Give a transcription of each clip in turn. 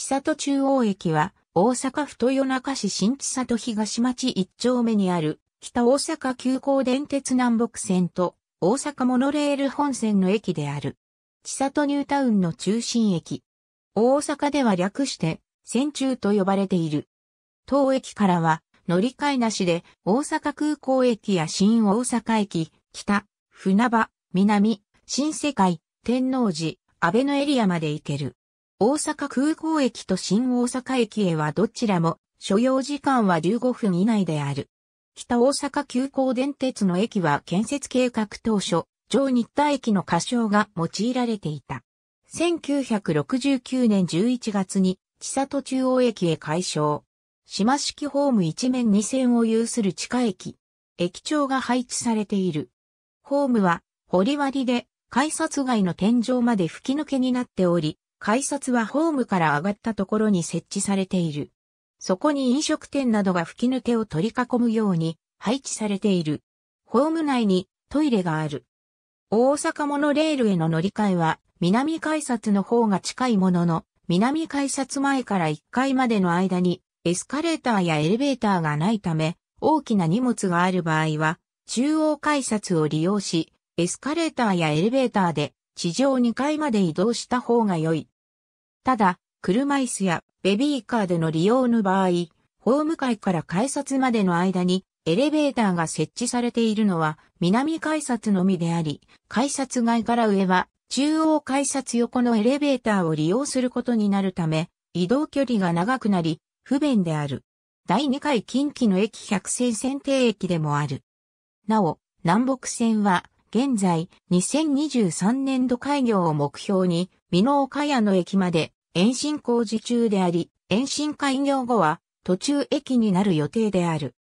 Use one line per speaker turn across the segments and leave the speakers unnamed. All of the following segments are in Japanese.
千里中央駅は、大阪府豊中市新千里東町一丁目にある、北大阪急行電鉄南北線と、大阪モノレール本線の駅である。千里ニュータウンの中心駅。大阪では略して、線中と呼ばれている。当駅からは、乗り換えなしで、大阪空港駅や新大阪駅、北、船場、南、新世界、天王寺、安倍のエリアまで行ける。大阪空港駅と新大阪駅へはどちらも所要時間は15分以内である。北大阪急行電鉄の駅は建設計画当初、上日田駅の仮称が用いられていた。1969年11月に、千里中央駅へ改称。島式ホーム一面二線を有する地下駅。駅長が配置されている。ホームは、掘割で、改札外の天井まで吹き抜けになっており、改札はホームから上がったところに設置されている。そこに飲食店などが吹き抜けを取り囲むように配置されている。ホーム内にトイレがある。大阪モノレールへの乗り換えは南改札の方が近いものの、南改札前から1階までの間にエスカレーターやエレベーターがないため、大きな荷物がある場合は、中央改札を利用し、エスカレーターやエレベーターで地上2階まで移動した方が良い。ただ、車椅子やベビーカーでの利用の場合、ホーム階から改札までの間にエレベーターが設置されているのは南改札のみであり、改札外から上は中央改札横のエレベーターを利用することになるため、移動距離が長くなり、不便である。第2回近畿の駅百線選定駅でもある。なお、南北線は現在、2023年度開業を目標に、美濃岡谷の駅まで延伸工事中であり、延伸開業後は途中駅になる予定である。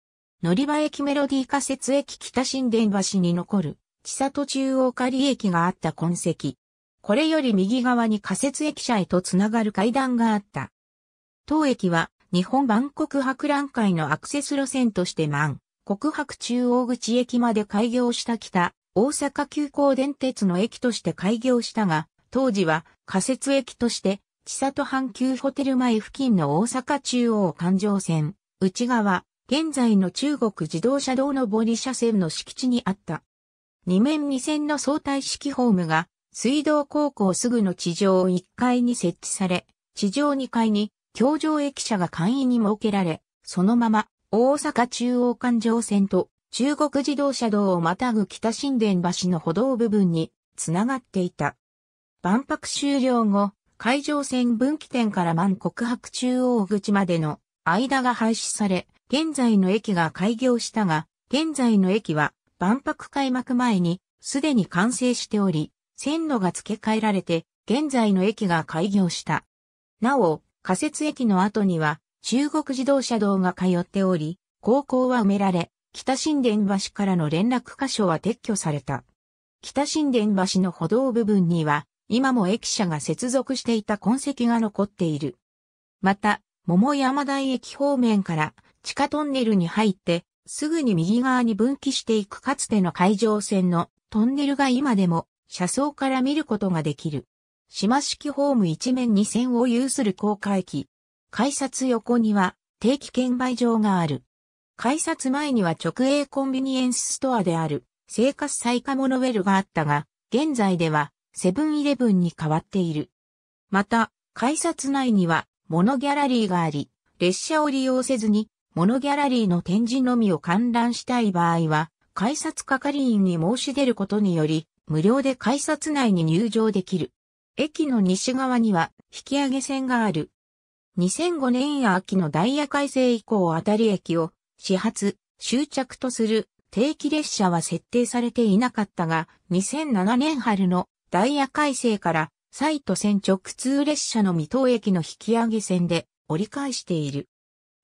乗り場駅メロディー仮設駅北新田橋に残る、千里中央仮駅があった痕跡。これより右側に仮設駅舎へとつながる階段があった。当駅は、日本万国博覧会のアクセス路線として満、国博中央口駅まで開業した北、大阪急行電鉄の駅として開業したが、当時は仮設駅として、千里阪急ホテル前付近の大阪中央環状線、内側、現在の中国自動車道上り車線の敷地にあった。2面2線の相対式ホームが、水道高校すぐの地上1階に設置され、地上2階に、橋上駅舎が簡易に設けられ、そのまま、大阪中央環状線と中国自動車道をまたぐ北新田橋の歩道部分につながっていた。万博終了後、海上線分岐点から万国博中央口までの間が廃止され、現在の駅が開業したが、現在の駅は万博開幕前にすでに完成しており、線路が付け替えられて、現在の駅が開業した。なお、仮設駅の後には中国自動車道が通っており、高校は埋められ、北新田橋からの連絡箇所は撤去された。北新田橋の歩道部分には、今も駅舎が接続していた痕跡が残っている。また、桃山台駅方面から地下トンネルに入って、すぐに右側に分岐していくかつての海上線のトンネルが今でも車窓から見ることができる。島式ホーム一面二線を有する高架駅。改札横には定期券売場がある。改札前には直営コンビニエンスストアである、生活最下モノウェルがあったが、現在では、セブンイレブンに変わっている。また、改札内には、モノギャラリーがあり、列車を利用せずに、モノギャラリーの展示のみを観覧したい場合は、改札係員に申し出ることにより、無料で改札内に入場できる。駅の西側には、引き上げ線がある。2005年秋のダイヤ改正以降あたり駅を、始発、終着とする定期列車は設定されていなかったが、2007年春のダイヤ改正から西都線直通列車の未戸駅の引き上げ線で折り返している。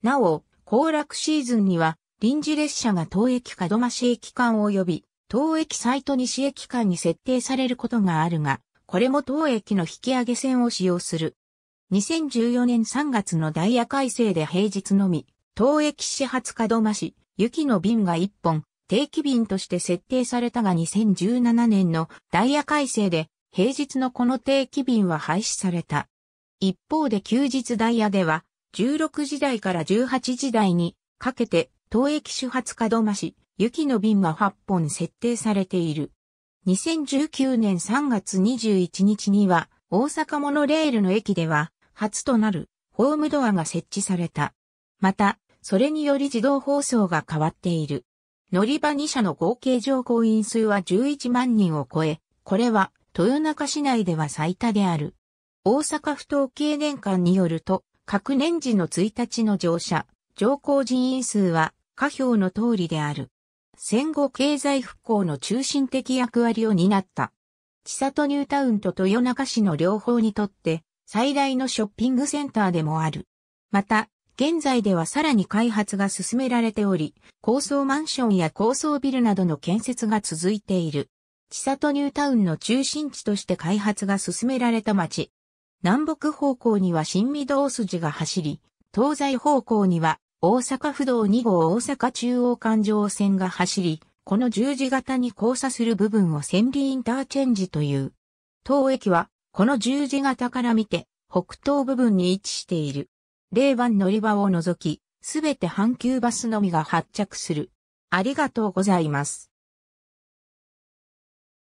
なお、行楽シーズンには臨時列車が当駅門増駅間及び当駅サイト西駅間に設定されることがあるが、これも当駅の引き上げ線を使用する。2014年3月のダイヤ改正で平日のみ東駅始発門真市、雪の便が1本、定期便として設定されたが2017年のダイヤ改正で、平日のこの定期便は廃止された。一方で休日ダイヤでは、16時台から18時台にかけて、東駅始発門真市、雪の便が8本設定されている。2019年3月21日には、大阪モノレールの駅では、初となる、ホームドアが設置された。また、それにより自動放送が変わっている。乗り場2社の合計乗降員数は11万人を超え、これは豊中市内では最多である。大阪府統計年間によると、各年次の1日の乗車、乗降人員数は下表の通りである。戦後経済復興の中心的役割を担った。千里ニュータウンと豊中市の両方にとって最大のショッピングセンターでもある。また、現在ではさらに開発が進められており、高層マンションや高層ビルなどの建設が続いている。千里ニュータウンの中心地として開発が進められた町。南北方向には新御堂筋が走り、東西方向には大阪府道2号大阪中央環状線が走り、この十字型に交差する部分を千里インターチェンジという。当駅は、この十字型から見て、北東部分に位置している。0番乗り場を除き、すべて阪急バスのみが発着する。ありがとうございます。